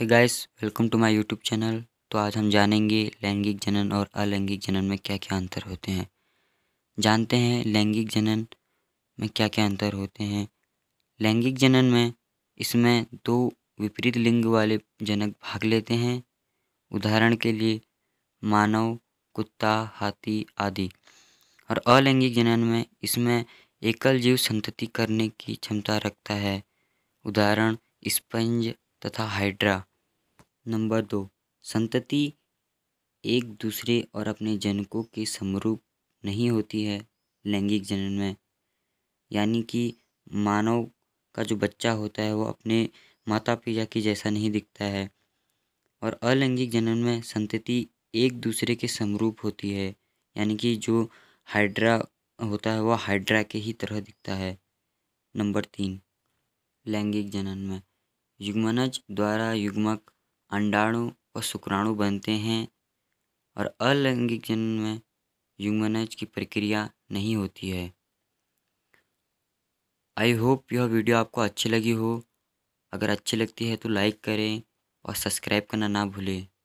है guys welcome to my YouTube channel तो आज हम जानेंगे लैंगिक जनन और अलैंगिक जनन में क्या क्या अंतर होते हैं जानते हैं लैंगिक जनन में क्या क्या अंतर होते हैं लैंगिक जनन में इसमें दो विपरीत लिंग वाले जनक भाग लेते हैं उदाहरण के लिए मानव कुत्ता हाथी आदि और अलैंगिक जनन में इसमें एकल जीव संतति करने की क्षमता रखता है उदाहरण स्पंज तथा हाइड्रा नंबर दो संतति एक दूसरे और अपने जनकों के समरूप नहीं होती है लैंगिक जनन में यानी कि मानव का जो बच्चा होता है वो अपने माता पिता की जैसा नहीं दिखता है और अलैंगिक जनन में संतति एक दूसरे के समरूप होती है यानी कि जो हाइड्रा होता है वह हाइड्रा के ही तरह दिखता है नंबर तीन लैंगिक जनन में युग्मनज द्वारा युग्मक अंडाणु व शुक्राणु बनते हैं और अलैंगिक जन्म में युग्मनज की प्रक्रिया नहीं होती है आई होप यह वीडियो आपको अच्छी लगी हो अगर अच्छी लगती है तो लाइक करें और सब्सक्राइब करना ना भूलें